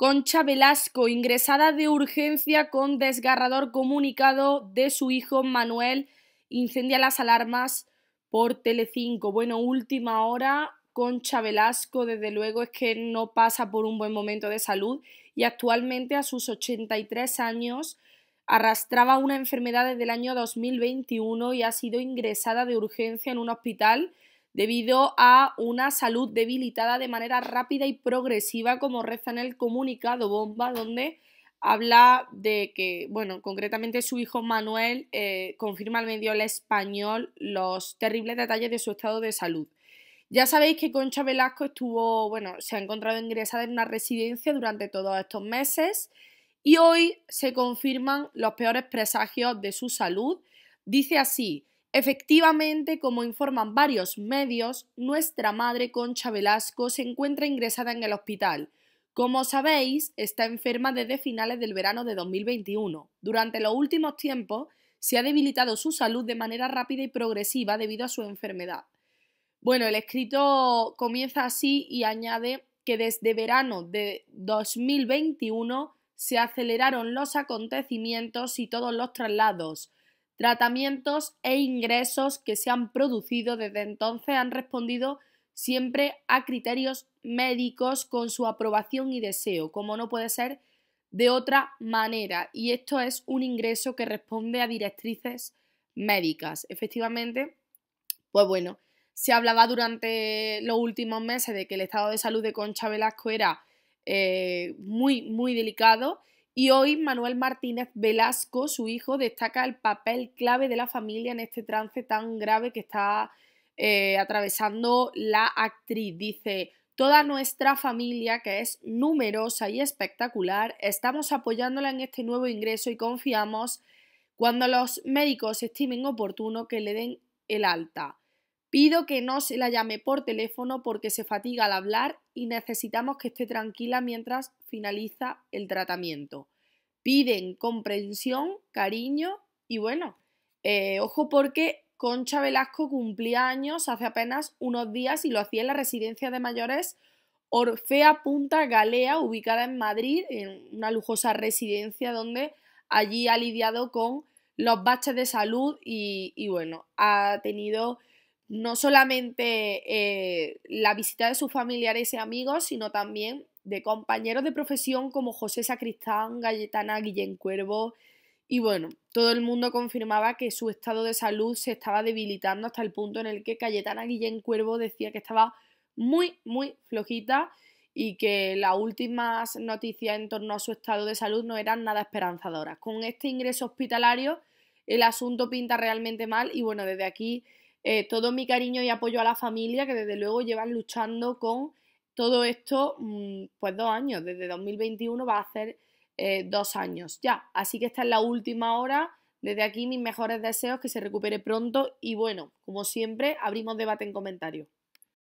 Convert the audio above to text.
Concha Velasco, ingresada de urgencia con desgarrador comunicado de su hijo Manuel, incendia las alarmas por Telecinco. Bueno, última hora, Concha Velasco desde luego es que no pasa por un buen momento de salud y actualmente a sus 83 años arrastraba una enfermedad desde el año 2021 y ha sido ingresada de urgencia en un hospital debido a una salud debilitada de manera rápida y progresiva, como reza en el comunicado bomba, donde habla de que, bueno, concretamente su hijo Manuel eh, confirma al medio el español los terribles detalles de su estado de salud. Ya sabéis que Concha Velasco estuvo, bueno, se ha encontrado ingresada en una residencia durante todos estos meses y hoy se confirman los peores presagios de su salud. Dice así, Efectivamente, como informan varios medios, nuestra madre Concha Velasco se encuentra ingresada en el hospital. Como sabéis, está enferma desde finales del verano de 2021. Durante los últimos tiempos se ha debilitado su salud de manera rápida y progresiva debido a su enfermedad. Bueno, el escrito comienza así y añade que desde verano de 2021 se aceleraron los acontecimientos y todos los traslados tratamientos e ingresos que se han producido desde entonces han respondido siempre a criterios médicos con su aprobación y deseo, como no puede ser de otra manera. Y esto es un ingreso que responde a directrices médicas. Efectivamente, pues bueno, se hablaba durante los últimos meses de que el estado de salud de Concha Velasco era eh, muy, muy delicado y hoy Manuel Martínez Velasco, su hijo, destaca el papel clave de la familia en este trance tan grave que está eh, atravesando la actriz. Dice, toda nuestra familia, que es numerosa y espectacular, estamos apoyándola en este nuevo ingreso y confiamos cuando los médicos estimen oportuno que le den el alta. Pido que no se la llame por teléfono porque se fatiga al hablar y necesitamos que esté tranquila mientras finaliza el tratamiento piden comprensión, cariño y bueno, eh, ojo porque Concha Velasco cumplía años hace apenas unos días y lo hacía en la residencia de mayores Orfea Punta Galea, ubicada en Madrid, en una lujosa residencia donde allí ha lidiado con los baches de salud y, bueno, ha tenido no solamente eh, la visita de sus familiares y amigos, sino también de compañeros de profesión como José Sacristán, Galletana, Guillén Cuervo, y bueno, todo el mundo confirmaba que su estado de salud se estaba debilitando hasta el punto en el que Cayetana Guillén Cuervo decía que estaba muy, muy flojita y que las últimas noticias en torno a su estado de salud no eran nada esperanzadoras. Con este ingreso hospitalario el asunto pinta realmente mal y bueno, desde aquí eh, todo mi cariño y apoyo a la familia que desde luego llevan luchando con todo esto, mm, pues dos años, desde 2021 va a hacer eh, dos años ya. Así que esta es la última hora. Desde aquí mis mejores deseos que se recupere pronto y bueno, como siempre, abrimos debate en comentarios.